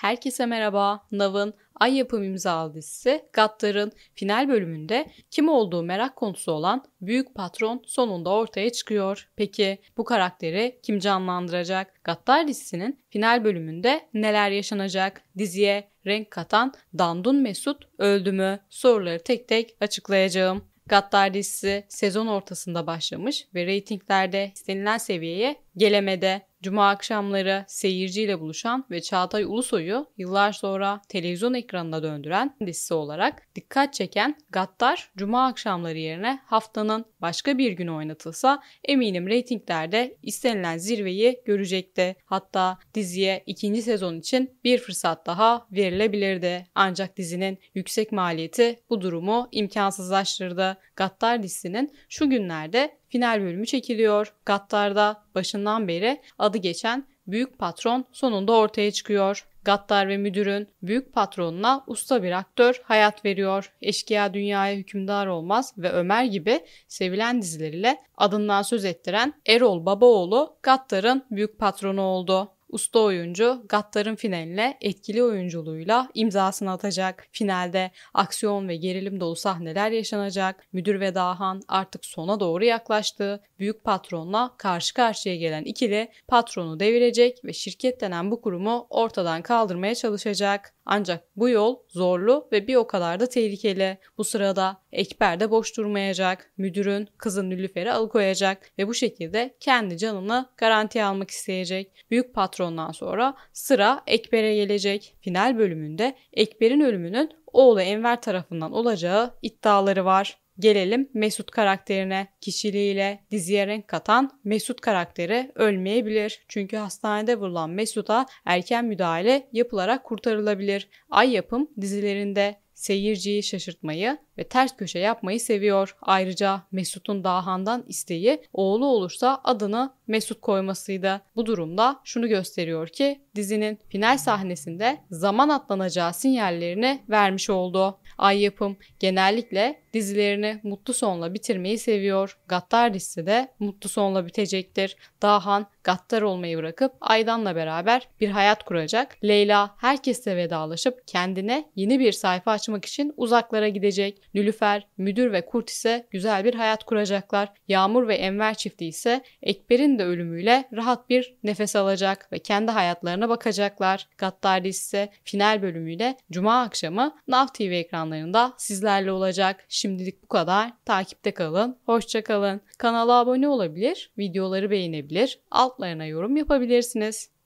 Herkese merhaba. Nav'ın Ay Yapım imzalı dizisi Gattar'ın final bölümünde kim olduğu merak konusu olan büyük patron sonunda ortaya çıkıyor. Peki bu karakteri kim canlandıracak? Gattar dizisinin final bölümünde neler yaşanacak? Diziye renk katan Dandun Mesut öldü mü? Soruları tek tek açıklayacağım. Gattar dizisi sezon ortasında başlamış ve reytinglerde istenilen seviyeye Geleme'de cuma akşamları seyirciyle buluşan ve Çağatay Ulusoy'u yıllar sonra televizyon ekranına döndüren dizisi olarak dikkat çeken Gattar cuma akşamları yerine haftanın başka bir günü oynatılsa eminim reytinglerde istenilen zirveyi görecekti. Hatta diziye ikinci sezon için bir fırsat daha verilebilirdi. Ancak dizinin yüksek maliyeti bu durumu imkansızlaştırdı. Gattar dizisinin şu günlerde Final bölümü çekiliyor. Gattar'da başından beri adı geçen büyük patron sonunda ortaya çıkıyor. Gattar ve müdürün büyük patronuna usta bir aktör hayat veriyor. Eşkıya dünyaya hükümdar olmaz ve Ömer gibi sevilen dizileriyle adından söz ettiren Erol Babaoğlu Gattar'ın büyük patronu oldu. Usta oyuncu Gattar'ın finaline etkili oyunculuğuyla imzasını atacak. Finalde aksiyon ve gerilim dolu sahneler yaşanacak. Müdür ve Dahan artık sona doğru yaklaştığı büyük patronla karşı karşıya gelen ikili patronu devirecek ve şirket denen bu kurumu ortadan kaldırmaya çalışacak. Ancak bu yol zorlu ve bir o kadar da tehlikeli. Bu sırada Ekber de boş durmayacak. Müdürün kızın Nülüfer'i alıkoyacak ve bu şekilde kendi canını garantiye almak isteyecek. Büyük patrondan sonra sıra Ekber'e gelecek. Final bölümünde Ekber'in ölümünün oğlu Enver tarafından olacağı iddiaları var. Gelelim Mesut karakterine. Kişiliğiyle diziye renk katan Mesut karakteri ölmeyebilir. Çünkü hastanede bulunan Mesut'a erken müdahale yapılarak kurtarılabilir. Ay yapım dizilerinde seyirciyi şaşırtmayı ve ters köşe yapmayı seviyor. Ayrıca Mesut'un Dahan'dan isteği oğlu olursa adını Mesut koymasıydı. Bu durumda şunu gösteriyor ki dizinin final sahnesinde zaman atlanacağı sinyallerini vermiş oldu. Ay yapım genellikle dizilerini mutlu sonla bitirmeyi seviyor. Gattar dizisi de mutlu sonla bitecektir. Dahan Gattar olmayı bırakıp Aydan'la beraber bir hayat kuracak. Leyla herkesle vedalaşıp kendine yeni bir sayfa açmak için uzaklara gidecek. Nülüfer, Müdür ve Kurt ise güzel bir hayat kuracaklar. Yağmur ve Enver çifti ise Ekber'in de ölümüyle rahat bir nefes alacak ve kendi hayatlarına bakacaklar. Gaddari ise final bölümüyle Cuma akşamı Nav TV ekranlarında sizlerle olacak. Şimdilik bu kadar. Takipte kalın. Hoşçakalın. Kanala abone olabilir, videoları beğenebilir, altlarına yorum yapabilirsiniz.